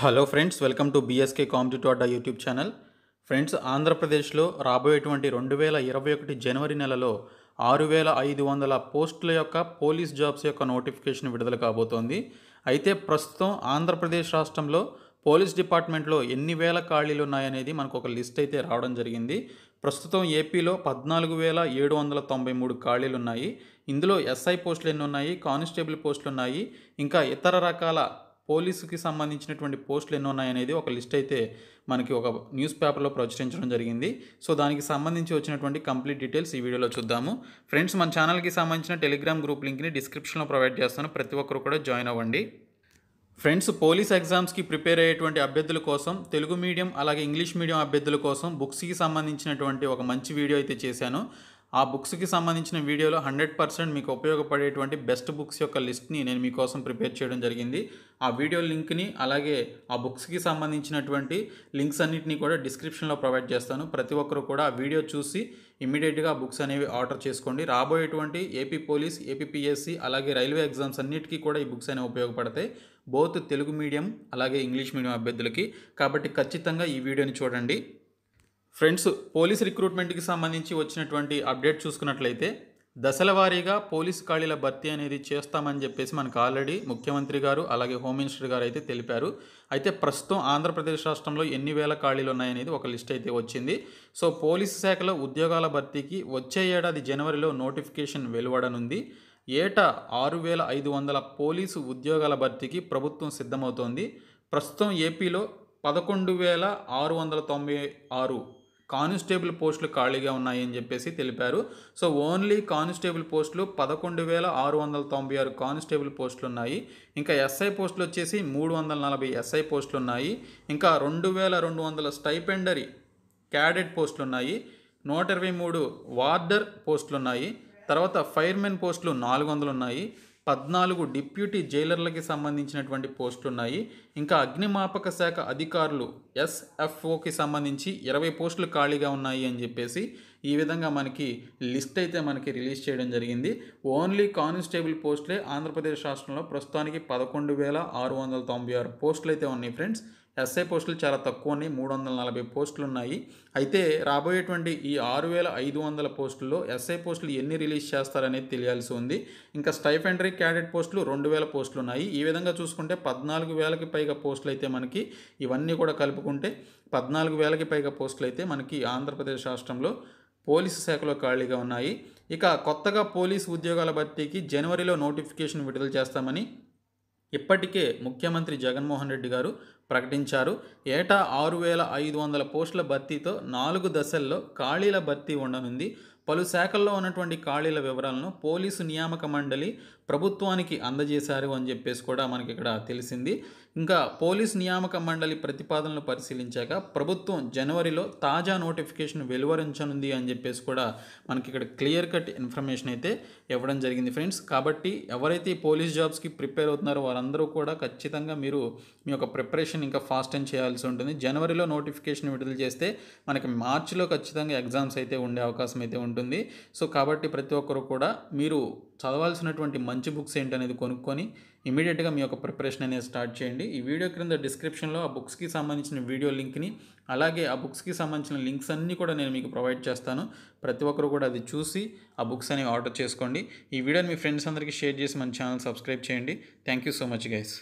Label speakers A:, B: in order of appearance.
A: hello friends welcome to BSK competitive Adda YouTube channel friends ఆంధ్రప్రదేశ్లో రాబోయేటువంటి రెండు వేల ఇరవై ఒకటి జనవరి నెలలో ఆరు వేల ఐదు వందల పోస్టుల యొక్క పోలీస్ జాబ్స్ యొక్క నోటిఫికేషన్ విడుదల కాబోతోంది అయితే ప్రస్తుతం ఆంధ్రప్రదేశ్ రాష్ట్రంలో పోలీస్ డిపార్ట్మెంట్లో ఎన్ని వేల ఖాళీలు ఉన్నాయనేది మనకు ఒక లిస్ట్ అయితే రావడం జరిగింది ప్రస్తుతం ఏపీలో పద్నాలుగు వేల ఏడు వందల తొంభై మూడు ఖాళీలు ఉన్నాయి ఇందులో ఎస్ఐ పోస్టులు ఎన్ని ఉన్నాయి కానిస్టేబుల్ పోస్టులు ఉన్నాయి ఇంకా ఇతర రకాల పోలీసుకి సంబంధించినటువంటి పోస్టులు ఎన్ని ఉన్నాయనేది ఒక లిస్ట్ అయితే మనకి ఒక న్యూస్ పేపర్లో ప్రచురించడం జరిగింది సో దానికి సంబంధించి వచ్చినటువంటి కంప్లీట్ డీటెయిల్స్ ఈ వీడియోలో చూద్దాము ఫ్రెండ్స్ మన ఛానల్కి సంబంధించిన టెలిగ్రామ్ గ్రూప్ లింక్ని డిస్క్రిప్షన్లో ప్రొవైడ్ చేస్తాను ప్రతి ఒక్కరు కూడా జాయిన్ అవ్వండి ఫ్రెండ్స్ పోలీస్ ఎగ్జామ్స్కి ప్రిపేర్ అయ్యేటువంటి అభ్యర్థుల కోసం తెలుగు మీడియం అలాగే ఇంగ్లీష్ మీడియం అభ్యర్థుల కోసం బుక్స్కి సంబంధించినటువంటి ఒక మంచి వీడియో అయితే చేశాను ఆ బుక్స్కి సంబంధించిన వీడియోలో హండ్రెడ్ పర్సెంట్ మీకు ఉపయోగపడేటువంటి బెస్ట్ బుక్స్ యొక్క లిస్ట్ని నేను మీకోసం ప్రిపేర్ చేయడం జరిగింది ఆ వీడియో లింక్ని అలాగే ఆ బుక్స్కి సంబంధించినటువంటి లింక్స్ అన్నింటినీ కూడా డిస్క్రిప్షన్లో ప్రొవైడ్ చేస్తాను ప్రతి ఒక్కరు కూడా ఆ వీడియో చూసి ఇమీడియట్గా బుక్స్ అనేవి ఆర్డర్ చేసుకోండి రాబోయేటువంటి ఏపీ పోలీస్ ఏపీపీఎస్సీ అలాగే రైల్వే ఎగ్జామ్స్ అన్నిటికీ కూడా ఈ బుక్స్ అనేవి ఉపయోగపడతాయి బోత్ తెలుగు మీడియం అలాగే ఇంగ్లీష్ మీడియం అభ్యర్థులకి కాబట్టి ఖచ్చితంగా ఈ వీడియోని చూడండి ఫ్రెండ్స్ పోలీస్ రిక్రూట్మెంట్కి సంబంధించి వచ్చినటువంటి అప్డేట్ చూసుకున్నట్లయితే దశల వారీగా పోలీసు ఖాళీల భర్తీ అనేది చేస్తామని చెప్పేసి మనకు ఆల్రెడీ ముఖ్యమంత్రి గారు అలాగే హోమ్ మినిస్టర్ గారు అయితే తెలిపారు అయితే ప్రస్తుతం ఆంధ్రప్రదేశ్ రాష్ట్రంలో ఎన్ని వేల ఖాళీలు ఉన్నాయనేది ఒక లిస్ట్ అయితే వచ్చింది సో పోలీసు శాఖలో ఉద్యోగాల భర్తీకి వచ్చే ఏడాది జనవరిలో నోటిఫికేషన్ వెలువడనుంది ఏటా ఆరు వేల ఐదు వందల పోలీసు ఉద్యోగాల భర్తీకి ప్రభుత్వం సిద్ధమవుతోంది ప్రస్తుతం ఏపీలో పదకొండు వేల ఆరు వందల తొంభై ఆరు కానిస్టేబుల్ పోస్టులు ఖాళీగా ఉన్నాయని చెప్పేసి తెలిపారు సో ఓన్లీ కానిస్టేబుల్ పోస్టులు పదకొండు వేల ఆరు వందల తొంభై ఆరు కానిస్టేబుల్ పోస్టులు ఉన్నాయి ఇంకా ఎస్ఐ పోస్టులు వచ్చేసి మూడు వందల నలభై ఎస్ఐ పోస్టులు ఉన్నాయి ఇంకా రెండు వేల రెండు వందల స్టైపెండరీ క్యాడెట్ పోస్టులు ఉన్నాయి నూట ఇరవై మూడు వార్డర్ పోస్టులు ఉన్నాయి తర్వాత ఫైర్మెన్ పోస్టులు నాలుగు వందలు ఉన్నాయి పద్నాలుగు డిప్యూటీ జైలర్లకి సంబంధించినటువంటి పోస్టులు ఉన్నాయి ఇంకా అగ్నిమాపక శాఖ అధికారులు ఎస్ఎఫ్ఓకి సంబంధించి ఇరవై పోస్టులు ఖాళీగా ఉన్నాయి అని చెప్పేసి ఈ విధంగా మనకి లిస్ట్ అయితే మనకి రిలీజ్ చేయడం జరిగింది ఓన్లీ కానిస్టేబుల్ పోస్టులే ఆంధ్రప్రదేశ్ రాష్ట్రంలో ప్రస్తుతానికి పదకొండు వేల ఆరు వందల తొంభై ఆరు పోస్టులు అయితే ఉన్నాయి ఫ్రెండ్స్ ఎస్ఐ పోస్టులు చాలా తక్కువ ఉన్నాయి మూడు వందల నలభై పోస్టులు ఉన్నాయి అయితే రాబోయేటువంటి ఈ ఆరు వేల ఐదు వందల పోస్టుల్లో ఎస్ఐ పోస్టులు ఎన్ని రిలీజ్ చేస్తారనేది తెలియాల్సి ఉంది ఇంకా స్టైఫెండరీ క్యాడెట్ పోస్టులు రెండు వేల పోస్టులు ఉన్నాయి ఈ విధంగా చూసుకుంటే పద్నాలుగు వేలకి పైగా పోస్టులు అయితే మనకి ఇవన్నీ కూడా కలుపుకుంటే పద్నాలుగు వేలకి పైగా పోస్టులు అయితే మనకి ఆంధ్రప్రదేశ్ రాష్ట్రంలో పోలీసు శాఖలో ఖాళీగా ఉన్నాయి ఇక కొత్తగా పోలీసు ఉద్యోగాల భర్తీకి జనవరిలో నోటిఫికేషన్ విడుదల చేస్తామని ఇప్పటికే ముఖ్యమంత్రి జగన్మోహన్ రెడ్డి గారు ప్రకటించారు ఏటా ఆరు వేల ఐదు వందల పోస్టుల భర్తీతో నాలుగు దశల్లో ఖాళీల భర్తీ ఉండనుంది పలు శాఖల్లో ఉన్నటువంటి ఖాళీల వివరాలను పోలీసు నియామక మండలి ప్రభుత్వానికి అందజేశారు అని చెప్పేసి కూడా మనకి ఇక్కడ తెలిసింది ఇంకా పోలీస్ నియామక మండలి ప్రతిపాదనలు పరిశీలించాక ప్రభుత్వం జనవరిలో తాజా నోటిఫికేషన్ వెలువరించనుంది అని చెప్పేసి కూడా మనకి ఇక్కడ క్లియర్ కట్ ఇన్ఫర్మేషన్ అయితే ఇవ్వడం జరిగింది ఫ్రెండ్స్ కాబట్టి ఎవరైతే పోలీస్ జాబ్స్కి ప్రిపేర్ అవుతున్నారో వారందరూ కూడా ఖచ్చితంగా మీరు మీ యొక్క ప్రిపరేషన్ ఇంకా ఫాస్ట్ అండ్ చేయాల్సి ఉంటుంది జనవరిలో నోటిఫికేషన్ విడుదల చేస్తే మనకి మార్చిలో ఖచ్చితంగా ఎగ్జామ్స్ అయితే ఉండే అవకాశం అయితే ఉంటుంది ఉంటుంది సో కాబట్టి ప్రతి ఒక్కరు కూడా మీరు చదవాల్సినటువంటి మంచి బుక్స్ ఏంటనేది కొనుక్కొని ఇమీడియట్గా మీ యొక్క ప్రిపరేషన్ అనేది స్టార్ట్ చేయండి ఈ వీడియో క్రింద డిస్క్రిప్షన్లో ఆ బుక్స్కి సంబంధించిన వీడియో లింక్ని అలాగే ఆ బుక్స్కి సంబంధించిన లింక్స్ అన్నీ కూడా నేను మీకు ప్రొవైడ్ చేస్తాను ప్రతి ఒక్కరు కూడా అది చూసి ఆ బుక్స్ అనేవి ఆర్డర్ చేసుకోండి ఈ వీడియోని మీ ఫ్రెండ్స్ అందరికీ షేర్ చేసి మన ఛానల్ సబ్స్క్రైబ్ చేయండి thank you so much guys